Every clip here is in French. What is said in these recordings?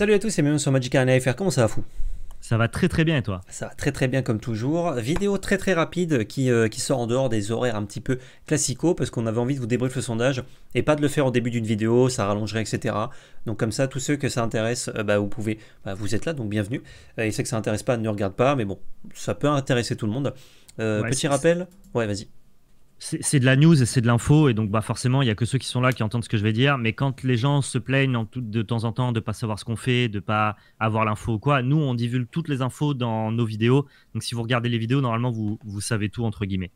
Salut à tous et bienvenue sur Magic Arena FR, comment ça va fou ça va très très bien et toi Ça va très très bien comme toujours. Vidéo très très rapide qui, euh, qui sort en dehors des horaires un petit peu classicaux parce qu'on avait envie de vous débriefer le sondage et pas de le faire au début d'une vidéo, ça rallongerait etc. Donc comme ça, tous ceux que ça intéresse, euh, bah, vous pouvez, bah, vous êtes là donc bienvenue. Euh, et ceux que ça intéresse pas ne regarde pas mais bon, ça peut intéresser tout le monde. petit rappel, ouais vas-y c'est de la news et c'est de l'info, et donc bah forcément, il n'y a que ceux qui sont là qui entendent ce que je vais dire. Mais quand les gens se plaignent de temps en temps de ne pas savoir ce qu'on fait, de pas avoir l'info ou quoi, nous, on divulgue toutes les infos dans nos vidéos. Donc si vous regardez les vidéos, normalement, vous, savez tout, entre guillemets.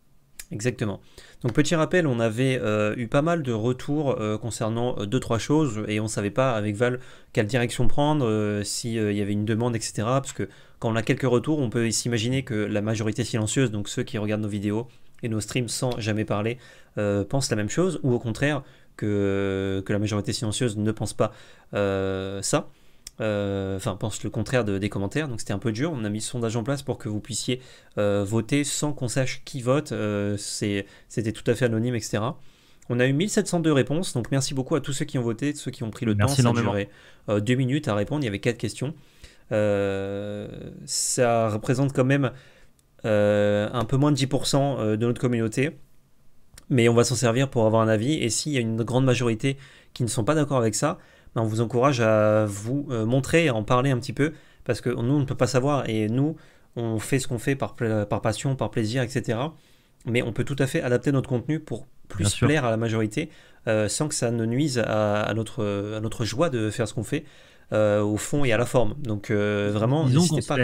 Exactement. Donc petit rappel, on avait euh, eu pas mal de retours euh, concernant euh, deux trois choses et on savait pas avec Val quelle direction prendre, s'il y avait une demande, etc. Parce que quand on a quelques retours, on peut s'imaginer que la majorité silencieuse, donc ceux qui regardent nos vidéos, et nos streams sans jamais parler euh, pensent la même chose, ou au contraire que, que la majorité silencieuse ne pense pas euh, ça. Euh, enfin, pense le contraire des commentaires, donc c'était un peu dur. On a mis ce sondage en place pour que vous puissiez voter sans qu'on sache qui vote. c'était tout à fait anonyme, etc. On a eu 1702 réponses, donc merci beaucoup à tous ceux qui ont voté, ceux qui ont pris le temps. Ça a deux minutes à répondre, il y avait quatre questions. ça représente quand même euh, un peu moins de 10% euh, de notre communauté mais on va s'en servir pour avoir un avis. Et s'il y a une grande majorité qui ne sont pas d'accord avec ça, ben, on vous encourage à vous euh, montrer, à en parler un petit peu, parce que nous, on ne peut pas savoir, et nous, on fait ce qu'on fait par, passion, par plaisir, etc. Mais on peut tout à fait adapter notre contenu pour plus plaire à la majorité, sans que ça ne nuise à, notre, notre joie de faire ce qu'on fait, au fond et à la forme. Donc vraiment, n'hésitez pas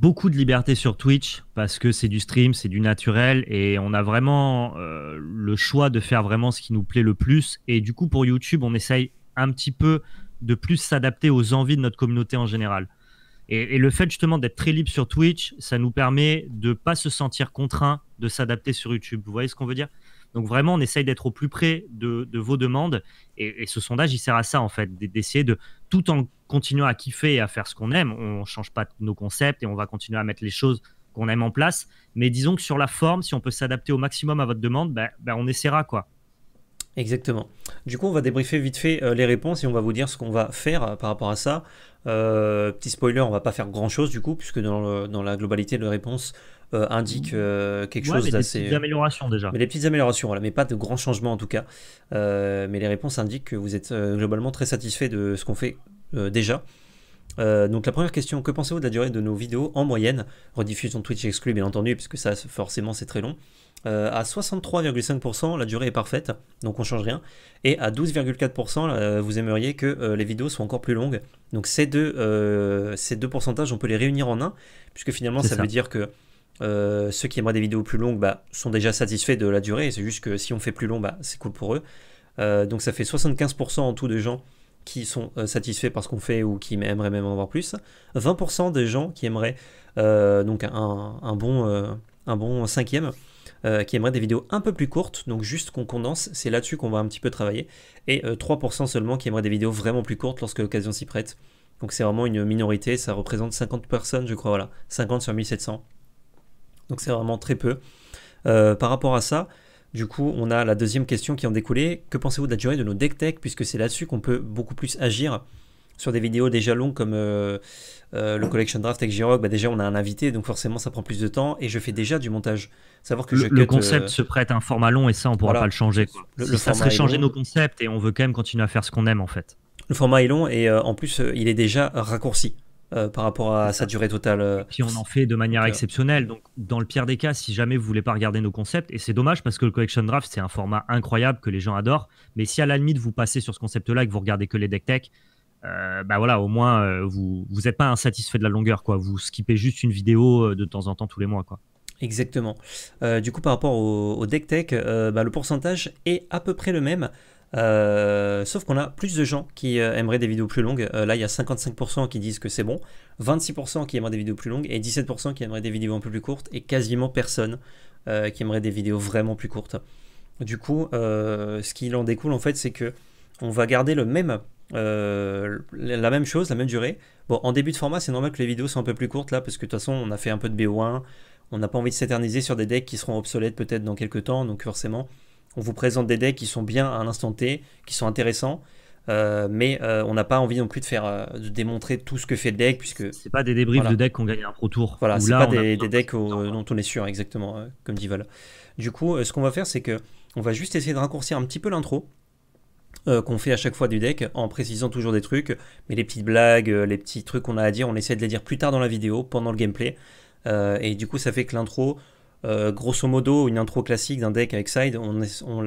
beaucoup de liberté sur Twitch parce que c'est du stream, c'est du naturel et on a vraiment euh, le choix de faire vraiment ce qui nous plaît le plus. Et du coup, pour YouTube, on essaye un petit peu de plus s'adapter aux envies de notre communauté en général. Et, et le fait justement d'être très libre sur Twitch, ça nous permet de pas se sentir contraint de s'adapter sur YouTube. Vous voyez ce qu'on veut dire donc vraiment, on essaye d'être au plus près de, vos demandes. Et, ce sondage, il sert à ça, en fait, d'essayer de, tout en continuant à kiffer et à faire ce qu'on aime, on ne change pas nos concepts et on va continuer à mettre les choses qu'on aime en place. Mais disons que sur la forme, si on peut s'adapter au maximum à votre demande, ben, ben, on essaiera, quoi. Exactement. Du coup, on va débriefer vite fait euh, les réponses et on va vous dire ce qu'on va faire euh, par rapport à ça. Euh, petit spoiler, on va pas faire grand chose du coup, puisque dans, dans la globalité de réponses, euh, indique euh, quelque chose d'assez. Des petites améliorations déjà. Mais des petites améliorations, voilà, mais pas de grands changements en tout cas. Euh, mais les réponses indiquent que vous êtes globalement très satisfait de ce qu'on fait déjà. donc la première question, que pensez-vous de la durée de nos vidéos en moyenne Rediffusion Twitch exclue bien entendu, puisque ça forcément c'est très long. Euh, à 63,5%, la durée est parfaite, donc on change rien. Et à 12,4%, vous aimeriez que les vidéos soient encore plus longues. Donc ces deux, ces deux pourcentages, on peut les réunir en un, puisque finalement ça, veut dire que euh, ceux qui aimeraient des vidéos plus longues bah, sont déjà satisfaits de la durée, c'est juste que si on fait plus long, bah, c'est cool pour eux. Euh, donc ça fait 75% en tout de gens qui sont euh, satisfaits par ce qu'on fait ou qui aimeraient même en voir plus. 20% des gens qui aimeraient donc un, un bon, un bon cinquième. qui aimeraient des vidéos un peu plus courtes, donc juste qu'on condense, c'est là-dessus qu'on va un petit peu travailler, et 3% seulement qui aimeraient des vidéos vraiment plus courtes lorsque l'occasion s'y prête. Donc c'est vraiment une minorité, ça représente 50 personnes, je crois, voilà, 50 sur 1700, donc c'est vraiment très peu. Euh, par rapport à ça, du coup, on a la deuxième question qui en découlait. Que pensez-vous de la durée de nos deck tech Puisque c'est là-dessus qu'on peut beaucoup plus agir sur des vidéos déjà longues comme euh, euh, le Collection Draft avec j bah, déjà, on a un invité, donc forcément, ça prend plus de temps. Et je fais déjà du montage. Savoir que le, concept se prête à un format long et ça, on pourra pas le changer. Le, ça serait changer nos concepts et on veut quand même continuer à faire ce qu'on aime en fait. Le format est long et en plus, il est déjà raccourci. Euh, par rapport à sa durée totale. Euh, Puis on en fait de manière euh, exceptionnelle. Donc, dans le pire des cas, si jamais vous voulez pas regarder nos concepts, et c'est dommage parce que le Collection Draft, c'est un format incroyable que les gens adorent. Mais si à la limite vous passez sur ce concept-là et que vous regardez que les deck tech, bah voilà, au moins vous vous n'êtes pas insatisfait de la longueur, quoi. Vous skippez juste une vidéo de temps en temps tous les mois, quoi. Exactement. du coup, par rapport au, deck tech, bah, le pourcentage est à peu près le même. Euh, sauf qu'on a plus de gens qui euh, aimeraient des vidéos plus longues. Euh, là, il y a 55% qui disent que c'est bon, 26% qui aimeraient des vidéos plus longues et 17% qui aimeraient des vidéos un peu plus courtes et quasiment personne qui aimerait des vidéos vraiment plus courtes. Du coup, ce qui en découle en fait, c'est que on va garder le même, la même chose, la même durée. Bon, en début de format, c'est normal que les vidéos soient un peu plus courtes là, parce que de toute façon, on a fait un peu de BO1, on n'a pas envie de s'éterniser sur des decks qui seront obsolètes peut-être dans quelques temps, donc forcément, on vous présente des decks qui sont bien à l'instant T, qui sont intéressants, euh, mais euh, on n'a pas envie non plus de faire euh, de démontrer tout ce que fait le deck puisque c'est pas des débriefs de deck qu'on gagne un pro tour. Voilà, c'est pas des, decks dont on est sûr exactement comme dit Du coup, ce qu'on va faire, c'est que on va juste essayer de raccourcir un petit peu l'intro. qu'on fait à chaque fois du deck en précisant toujours des trucs, mais les petites blagues, les petits trucs qu'on a à dire, on essaie de les dire plus tard dans la vidéo, pendant le gameplay. et du coup, ça fait que l'intro, euh, grosso modo, une intro classique d'un deck avec side,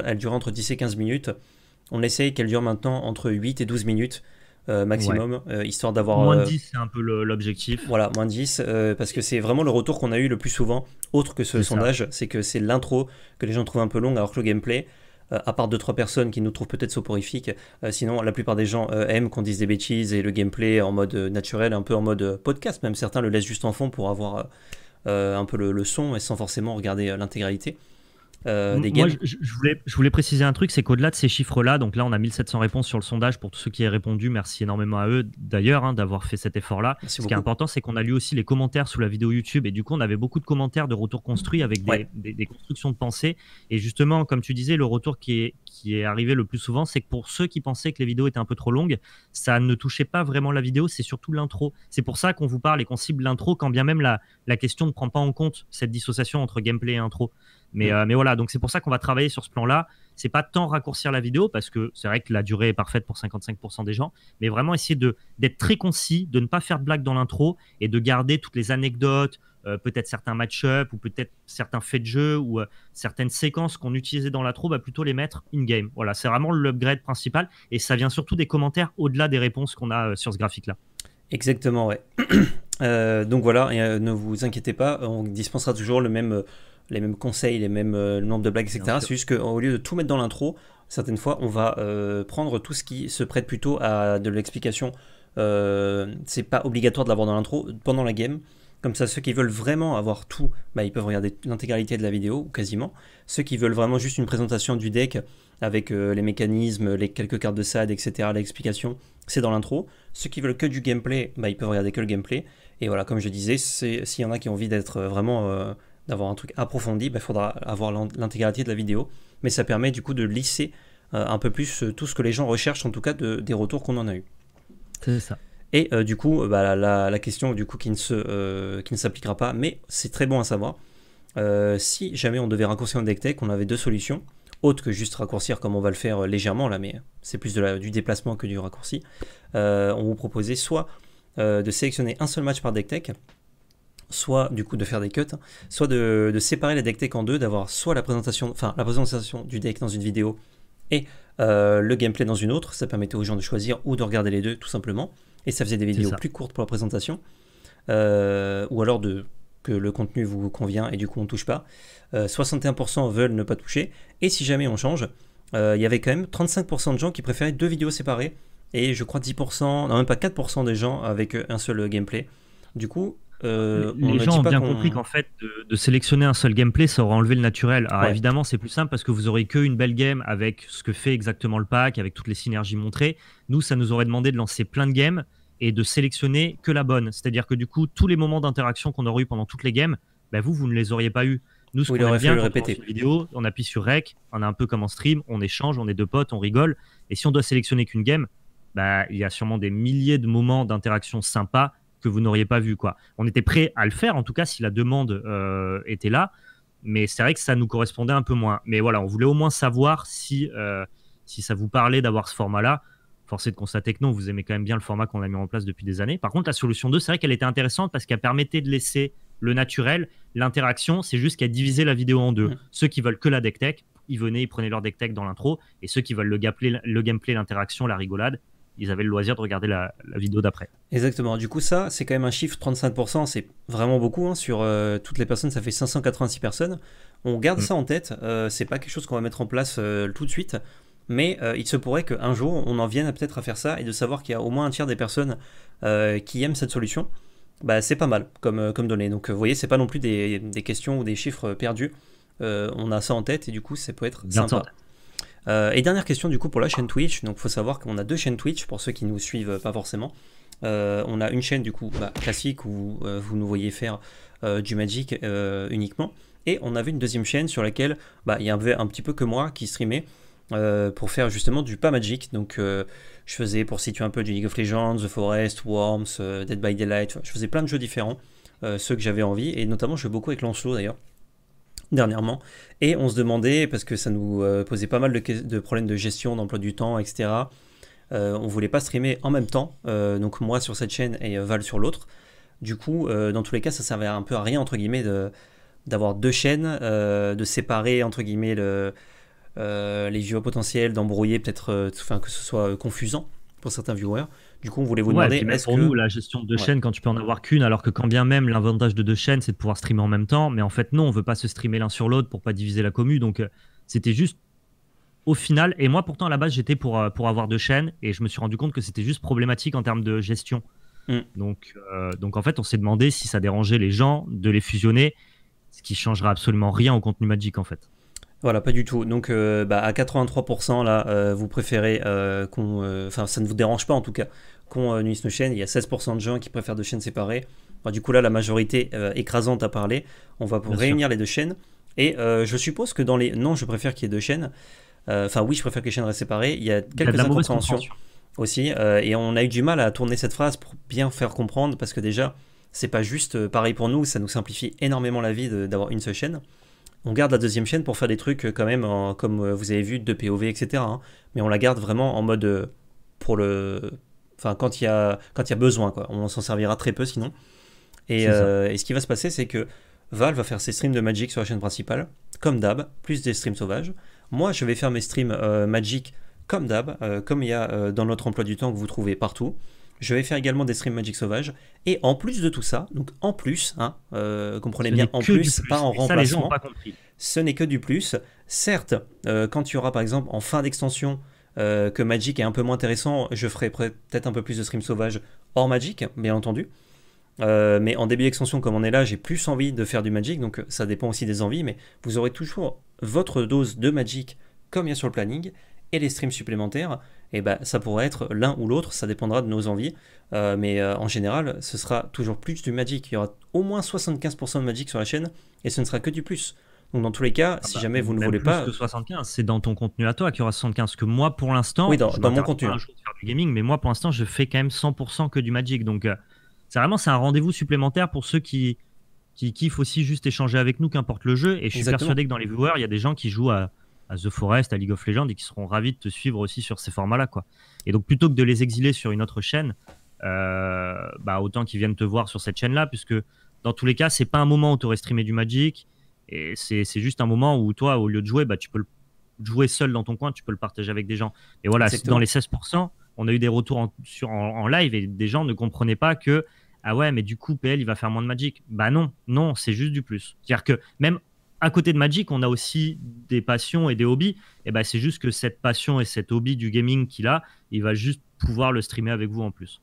elle dure entre 10 et 15 minutes. On essaye qu'elle dure maintenant entre 8 et 12 minutes euh, maximum, euh, histoire d'avoir... Moins 10, c'est un peu l'objectif. Voilà, moins 10, parce que c'est vraiment le retour qu'on a eu le plus souvent, autre que ce sondage, c'est que c'est l'intro que les gens trouvent un peu longue, alors que le gameplay, à part 2-3 personnes qui nous trouvent peut-être soporifiques, sinon la plupart des gens aiment qu'on dise des bêtises et le gameplay en mode naturel, un peu en mode podcast, même certains le laissent juste en fond pour avoir euh, un peu le, le, son et sans forcément regarder euh, l'intégralité. Euh, moi, je, voulais, je voulais préciser un truc, c'est qu'au-delà de ces chiffres-là, donc là, on a 1700 réponses sur le sondage pour tous ceux qui ont répondu. Merci énormément à eux d'ailleurs hein, d'avoir fait cet effort-là. Ce qui est important, c'est qu'on a lu aussi les commentaires sous la vidéo YouTube et du coup, on avait beaucoup de commentaires de retour construits avec des, constructions de pensée. Et justement, comme tu disais, le retour qui est, qui est arrivé le plus souvent, c'est que pour ceux qui pensaient que les vidéos étaient un peu trop longues, ça ne touchait pas vraiment la vidéo, c'est surtout l'intro. C'est pour ça qu'on vous parle et qu'on cible l'intro, quand bien même la, la question ne prend pas en compte cette dissociation entre gameplay et intro. Mm. Euh, mais, voilà, donc c'est pour ça qu'on va travailler sur ce plan-là. C'est pas tant raccourcir la vidéo parce que c'est vrai que la durée est parfaite pour 55% des gens, mais vraiment essayer d'être très concis, de ne pas faire de blagues dans l'intro et de garder toutes les anecdotes, euh, peut-être certains match-up ou peut-être certains faits de jeu ou euh, certaines séquences qu'on utilisait dans l'intro, bah plutôt les mettre in-game. Voilà, c'est vraiment l'upgrade principal et ça vient surtout des commentaires au-delà des réponses qu'on a sur ce graphique-là. Exactement, ouais. donc voilà, et, ne vous inquiétez pas, on dispensera toujours le même les mêmes conseils, les mêmes euh, nombres de blagues, etc. C'est juste qu'au lieu de tout mettre dans l'intro, certaines fois, on va euh, prendre tout ce qui se prête plutôt à de l'explication. Euh, c'est pas obligatoire de l'avoir dans l'intro, pendant la game. Comme ça, ceux qui veulent vraiment avoir tout, bah, ils peuvent regarder l'intégralité de la vidéo, quasiment. Ceux qui veulent vraiment juste une présentation du deck avec les mécanismes, les quelques cartes de SAD, etc., l'explication, c'est dans l'intro. Ceux qui veulent que du gameplay, bah, ils peuvent regarder que le gameplay. Et voilà, comme je disais, s'il y en a qui ont envie d'être vraiment d'avoir un truc approfondi, il bah, faudra avoir l'intégralité de la vidéo. Mais ça permet du coup de lisser euh, un peu plus euh, tout ce que les gens recherchent, en tout cas des retours qu'on en a eu. C'est ça. Et euh, du coup, bah, la, question du coup qui ne qui ne s'appliquera pas, mais c'est très bon à savoir. si jamais on devait raccourcir un deck tech, on avait deux solutions, autres que juste raccourcir comme on va le faire légèrement là, mais c'est plus de la, du déplacement que du raccourci. on vous proposait soit de sélectionner un seul match par deck tech, soit du coup de faire des cuts, hein, soit de, séparer les deck tech en deux, d'avoir soit la présentation, enfin la présentation du deck dans une vidéo et euh, le gameplay dans une autre. Ça permettait aux gens de choisir ou de regarder les deux tout simplement. Et ça faisait des vidéos plus courtes pour la présentation. Euh, ou alors de, que le contenu vous convient et du coup on ne touche pas. 61% euh, veulent ne pas toucher. Et si jamais on change, il y avait quand même 35% de gens qui préféraient deux vidéos séparées. Et je crois 10%, non même pas 4% des gens avec un seul gameplay. Du coup, euh, les gens ont bien compris qu'en fait, de, sélectionner un seul gameplay, ça aurait enlevé le naturel. Alors évidemment, c'est plus simple parce que vous aurez qu'une belle game avec ce que fait exactement le pack, avec toutes les synergies montrées. Nous, ça nous aurait demandé de lancer plein de games et de sélectionner que la bonne. C'est-à-dire que du coup, tous les moments d'interaction qu'on aurait eu pendant toutes les games, bah, vous, vous ne les auriez pas eu. Nous, ce qu'on bien, répéter. On vidéo, on appuie sur rec, on a un peu comme en stream, on échange, on est deux potes, on rigole. Et si on doit sélectionner qu'une game, bah, il y a sûrement des milliers de moments d'interaction sympas que vous n'auriez pas vu. Quoi. On était prêt à le faire, en tout cas, si la demande euh, était là. Mais c'est vrai que ça nous correspondait un peu moins. Mais voilà, on voulait au moins savoir si, euh, si ça vous parlait d'avoir ce format-là. Forcé de constater que non, vous aimez quand même bien le format qu'on a mis en place depuis des années. Par contre, la solution 2, c'est vrai qu'elle était intéressante parce qu'elle permettait de laisser le naturel, l'interaction, c'est juste qu'elle divisait la vidéo en deux. Ceux qui veulent que la deck tech, ils venaient, ils prenaient leur deck tech dans l'intro, et ceux qui veulent le, gameplay, le gameplay, l'interaction, la rigolade, ils avaient le loisir de regarder la, vidéo d'après. Exactement. Du coup, ça, c'est quand même un chiffre 35%, c'est vraiment beaucoup. Hein, sur euh, toutes les personnes, ça fait 586 personnes. On garde mm. ça en tête. Euh, c'est pas quelque chose qu'on va mettre en place euh, tout de suite. Mais il se pourrait qu'un jour, on en vienne peut-être à faire ça et de savoir qu'il y a au moins un tiers des personnes qui aiment cette solution. Bah, c'est pas mal comme, comme données. Donc, vous voyez, c'est pas non plus des, des, questions ou des chiffres perdus. on a ça en tête et du coup, ça peut être sympa. Euh, et dernière question du coup pour la chaîne Twitch. Donc il faut savoir qu'on a deux chaînes Twitch pour ceux qui nous suivent pas forcément. Euh, on a une chaîne du coup bah, classique où euh, vous nous voyez faire du Magic uniquement. Et on avait une deuxième chaîne sur laquelle bah, il y avait un petit peu que moi qui streamait. pour faire justement du pas magic donc je faisais pour situer un peu du League of Legends, The Forest, Worms, Dead by Daylight, je faisais plein de jeux différents, ceux que j'avais envie et notamment je fais beaucoup avec Lancelot d'ailleurs dernièrement. Et on se demandait, parce que ça nous euh, posait pas mal de, problèmes de gestion, d'emploi du temps, etc. Euh, on voulait pas streamer en même temps, euh, donc moi sur cette chaîne et Val sur l'autre. Du coup, dans tous les cas, ça servait un peu à rien, entre guillemets, d'avoir deux chaînes, de séparer, entre guillemets, les viewers potentiels, d'embrouiller peut-être, enfin, que ce soit confusant pour certains viewers. Du coup, on voulait vous demander. est-ce pour nous, la gestion de deux chaînes, quand tu peux en avoir qu'une, alors que quand bien même l'avantage de deux chaînes, c'est de pouvoir streamer en même temps. Mais en fait, non, on veut pas se streamer l'un sur l'autre pour pas diviser la commu. Donc, euh, c'était juste au final. Et moi, pourtant, à la base, j'étais pour, euh, pour avoir deux chaînes et je me suis rendu compte que c'était juste problématique en termes de gestion. Mm. Donc, euh, donc, en fait, on s'est demandé si ça dérangeait les gens de les fusionner, ce qui changera absolument rien au contenu Magic, en fait. Voilà, pas du tout. Donc euh, bah, à 83%, là, euh, vous préférez euh, qu'on... Enfin, ça ne vous dérange pas en tout cas qu'on unisse nos chaînes. Il y a 16% de gens qui préfèrent deux chaînes séparées. du coup, là, la majorité écrasante a parlé. On va réunir les deux chaînes. Et je suppose que dans les... Non, je préfère qu'il y ait deux chaînes. Enfin, oui, je préfère que les chaînes restent séparées. Il y a quelques incompréhensions aussi. et on a eu du mal à tourner cette phrase pour bien faire comprendre parce que déjà, c'est pas juste pareil pour nous. Ça nous simplifie énormément la vie d'avoir une seule chaîne on garde la deuxième chaîne pour faire des trucs euh, quand même, comme euh, vous avez vu, de POV, etc. Hein. mais on la garde vraiment en mode euh, pour le... Enfin, quand il y a, quand il a besoin, On s'en servira très peu sinon. Et, ce qui va se passer, c'est que Val va faire ses streams de Magic sur la chaîne principale, comme d'hab, plus des streams sauvages. Moi, je vais faire mes streams Magic comme d'hab, comme il y a dans notre emploi du temps que vous trouvez partout. Je vais faire également des streams Magic Sauvage. Et en plus de tout ça, donc en plus, hein, euh, comprenez bien, en plus, pas en remplacement. ce n'est que du plus. Certes, euh, quand il y aura par exemple en fin d'extension euh, que Magic est un peu moins intéressant, je ferai peut-être un peu plus de streams sauvages hors Magic, bien entendu. mais en début d'extension, comme on est là, j'ai plus envie de faire du Magic, donc ça dépend aussi des envies, mais vous aurez toujours votre dose de Magic, comme bien y sur le planning, et les streams supplémentaires et eh ben ça pourrait être l'un ou l'autre, ça dépendra de nos envies. Euh, mais euh, en général, ce sera toujours plus du Magic. Il y aura au moins 75% de Magic sur la chaîne et ce ne sera que du plus. Donc dans tous les cas, ah si bah, jamais vous ne voulez plus pas, que 75, c'est dans ton contenu à toi qu'il y aura 75. Que moi, pour l'instant, oui, dans, mon contenu, gaming, mais moi pour l'instant, je fais quand même 100% que du Magic. Donc euh, c'est vraiment c'est un rendez-vous supplémentaire pour ceux qui qui kiffent aussi juste échanger avec nous, qu'importe le jeu. Et je suis persuadé que dans les viewers, il y a des gens qui jouent à The Forest, à League of Legends, et qui seront ravis de te suivre aussi sur ces formats-là. Et donc plutôt que de les exiler sur une autre chaîne, euh, bah, autant qu'ils viennent te voir sur cette chaîne-là, puisque dans tous les cas, c'est pas un moment où tu aurais streamé du Magic, et c'est juste un moment où toi, au lieu de jouer, bah, tu peux le jouer seul dans ton coin, tu peux le partager avec des gens. Et voilà, dans les 16%, on a eu des retours sur, en live, et des gens ne comprenaient pas que ah ouais, mais du coup, PL, il va faire moins de Magic. Bah non, non, c'est juste du plus. C'est-à-dire que même à côté de Magic, on a aussi des passions et des hobbies. Et ben, c'est juste que cette passion et cet hobby du gaming qu'il a, il va juste pouvoir le streamer avec vous en plus.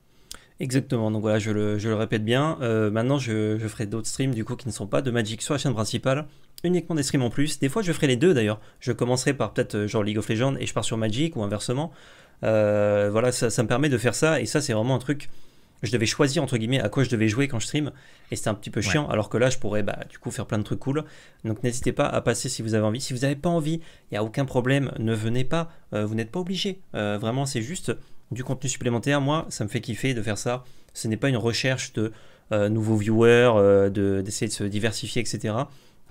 Exactement, donc voilà, je le, répète bien. Euh, maintenant, je, ferai d'autres streams du coup qui ne sont pas de Magic sur la chaîne principale, uniquement des streams en plus. Des fois, je ferai les deux d'ailleurs. Je commencerai par peut-être euh, genre League of Legends et je pars sur Magic ou inversement. Euh, voilà, ça, me permet de faire ça et ça, c'est vraiment un truc je devais choisir entre guillemets à quoi je devais jouer quand je stream et c'était un petit peu chiant alors que là je pourrais bah, du coup faire plein de trucs cool donc n'hésitez pas à passer si vous avez envie si vous n'avez pas envie il n'y a aucun problème ne venez pas euh, vous n'êtes pas obligé euh, vraiment c'est juste du contenu supplémentaire moi ça me fait kiffer de faire ça ce n'est pas une recherche de euh, nouveaux viewers d'essayer de se diversifier etc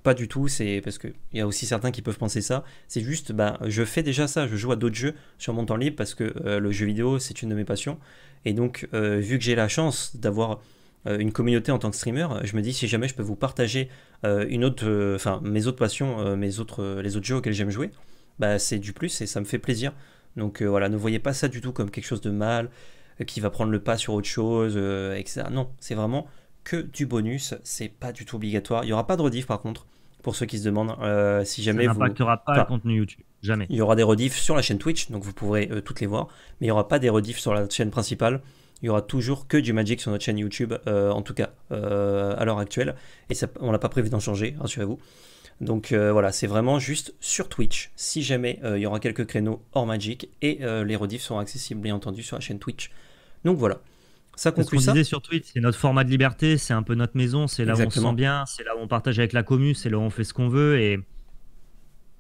pas du tout, c'est parce qu'il y a aussi certains qui peuvent penser ça. C'est juste, bah, je fais déjà ça, je joue à d'autres jeux sur mon temps libre parce que euh, le jeu vidéo, c'est une de mes passions. Et donc, euh, vu que j'ai la chance d'avoir euh, une communauté en tant que streamer, je me dis si jamais je peux vous partager une autre, enfin mes autres passions, mes autres, les autres jeux auxquels j'aime jouer, bah, c'est du plus et ça me fait plaisir. Donc voilà, ne voyez pas ça du tout comme quelque chose de mal qui va prendre le pas sur autre chose, etc. Non, c'est vraiment du bonus, c'est pas du tout obligatoire. Il n'y aura pas de rediff par contre, pour ceux qui se demandent, euh, si jamais pas contenu YouTube, jamais. Il y aura des rediffs sur la chaîne Twitch, donc vous pourrez euh, toutes les voir, mais il n'y aura pas des rediffs sur la chaîne principale. Il y aura toujours que du Magic sur notre chaîne YouTube, euh, en tout cas à l'heure actuelle, et ça, on n'a pas prévu d'en changer, rassurez-vous. Donc voilà, c'est vraiment juste sur Twitch, si jamais il y aura quelques créneaux hors Magic, et les rediffs seront accessibles bien entendu sur la chaîne Twitch. Donc voilà. Ça conclut ce qu'on disait sur Twitch, c'est notre format de liberté, c'est un peu notre maison, c'est là où on se sent bien, c'est là où on partage avec la commune, c'est là où on fait ce qu'on veut et,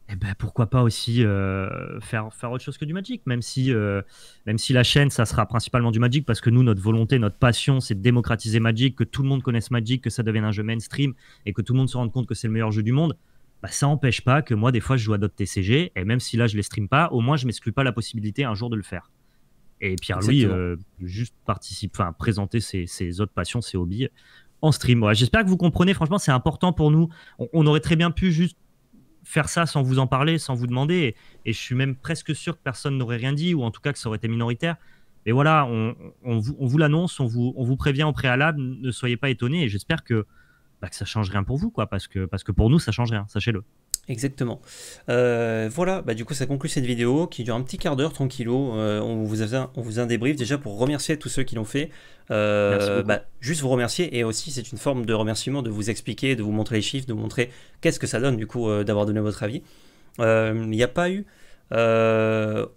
eh ben pourquoi pas aussi euh, faire, autre chose que du Magic, même si, euh, même si la chaîne, ça sera principalement du Magic, parce que nous, notre volonté, notre passion, c'est de démocratiser Magic, que tout le monde connaisse Magic, que ça devienne un jeu mainstream et que tout le monde se rende compte que c'est le meilleur jeu du monde. Bah, ça n'empêche pas que moi, des fois, je joue à d'autres TCG, et même si là, je les stream pas, au moins, je m'exclus pas la possibilité un jour de le faire. Et Pierre-Louis, euh, juste participe, enfin, présenter ses, autres passions, ses hobbies en stream. J'espère que vous comprenez. Franchement, c'est important pour nous. On, aurait très bien pu juste faire ça sans vous en parler, sans vous demander. Et, je suis même presque sûr que personne n'aurait rien dit, ou en tout cas que ça aurait été minoritaire. Mais voilà, on, vous, l'annonce, on vous, on vous prévient au préalable. Ne soyez pas étonnés. Et j'espère que, bah, que ça change rien pour vous, quoi, parce que, parce que pour nous, ça change rien, sachez-le. Exactement. Euh, voilà, bah, du coup ça conclut cette vidéo qui dure un petit quart d'heure tranquillo. Euh, on, vous a, on vous un débrief déjà pour remercier tous ceux qui l'ont fait. Euh, bah, juste vous remercier et aussi c'est une forme de remerciement de vous expliquer, de vous montrer les chiffres, de montrer qu'est-ce que ça donne du coup d'avoir donné votre avis. Il n'y a pas eu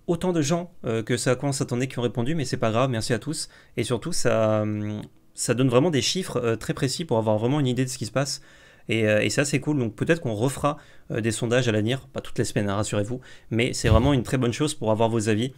autant de gens que ça, à s'attendait qui ont répondu, mais c'est pas grave, merci à tous. Et surtout, ça, ça donne vraiment des chiffres très précis pour avoir vraiment une idée de ce qui se passe. Euh, et, ça, c'est cool. Donc peut-être qu'on refera euh, des sondages à l'avenir, pas toutes les semaines, hein, rassurez-vous, mais c'est mhm. vraiment une très bonne chose pour avoir vos avis.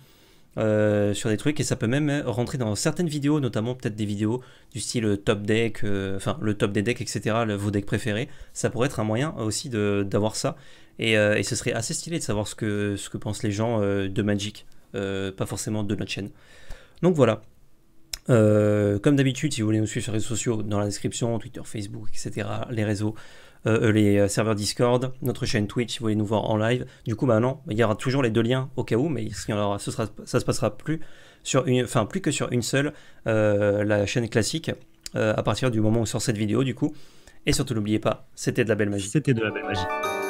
Euh, sur des trucs et ça peut même rentrer dans certaines vidéos, notamment peut-être des vidéos du style top deck, enfin le top des decks, etc., vos decks préférés. Ça pourrait être un moyen aussi d'avoir ça et, et, ce serait assez stylé de savoir ce que, ce que pensent les gens de Magic, pas forcément de notre chaîne. Donc voilà. Euh, comme d'habitude, si vous voulez nous suivre sur les réseaux sociaux, dans la description, Twitter, Facebook, etc., les réseaux, euh, les euh, serveurs Discord, notre chaîne Twitch, si vous voulez nous voir en live. Du coup, maintenant, bah il y aura toujours les deux liens au cas où, mais il ce sera, ça se passera plus, sur une, enfin, plus que sur une seule, la chaîne classique, à partir du moment où sort cette vidéo, du coup. Et surtout, n'oubliez pas, c'était de la belle magie. C'était de la belle magie.